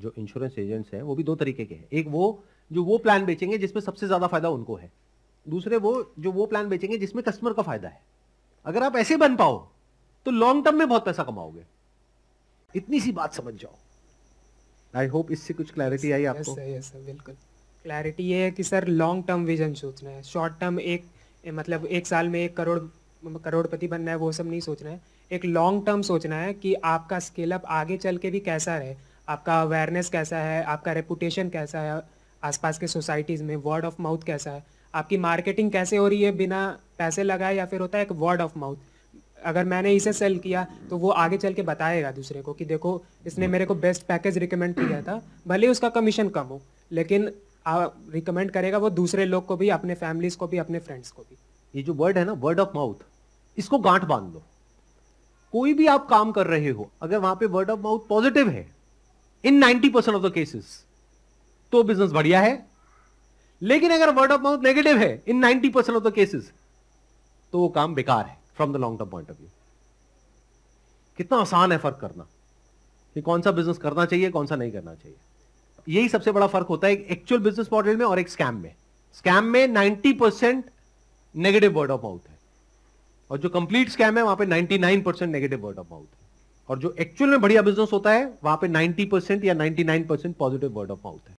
जो insurance agents हैं वो भी दो तरीके के हैं एक वो जो वो प्लान बेचेंगे जिसमें सबसे ज़्यादा फायदा उनको है दूसरे वो जो वो प्लान बेचेंगे जिसमें कस्टमर का फायदा है अगर आप ऐसे बन पाओ तो लॉन्ग टर्म में बहुत पैसा कमाओगे इतनी सी बात समझ जाओ आई होप इससे कुछ क्लैरिटी आई आपको यस सर बिल्कुल क्लैरिटी ये है कि सर लॉन्ग टर्म विजन सोचना है शॉर्ट टर्म एक मतलब एक साल में एक करोड़ करोड़पति बनना है वो सब नहीं सोचना है एक लॉन्ग टर्म सोचना है कि आपका स्केल अप आगे चल के भी कैसा रहे आपका अवेयरनेस कैसा है आपका रेपुटेशन कैसा है आसपास के सोसाइटीज़ में वर्ड ऑफ माउथ कैसा है आपकी मार्केटिंग कैसे हो रही है बिना पैसे लगाए या फिर होता है एक वर्ड ऑफ माउथ अगर मैंने इसे सेल किया तो वो आगे चल के बताएगा दूसरे को कि देखो इसने मेरे को बेस्ट पैकेज रिकमेंड किया था भले उसका कमीशन कम हो लेकिन रिकमेंड करेगा वो दूसरे लोग को भी अपने फैमिलीज को भी अपने फ्रेंड्स को भी ये जो वर्ड है ना वर्ड ऑफ माउथ इसको गांठ बांध लो कोई भी आप काम कर रहे हो अगर वहां पे वर्ड ऑफ माउथ पॉजिटिव है in 90 percent of the cases तो बिजनेस बढ़िया है लेकिन अगर वर्ड ऑफ माउथ नेगेटिव है in 90 percent of the cases तो वो काम बेकार है from the long term point of view कितना आसान है फर्क करना कि कौन सा बिजनेस करना चाहिए कौन सा नहीं करना चाहिए यही सबसे बड़ा फर्क होता है एक्चुअल बिजनेस मॉडल में और एक स्कैम में स्कैम में 90 percent negative word of mouth है और जो कंप्लीट स्कैम है वहां पे 99 percent negative word of mouth है और जो एक्चुअल में बढ़िया बिजनेस होता है वहां पे 90 परसेंट या 99 percent positive word of mouth है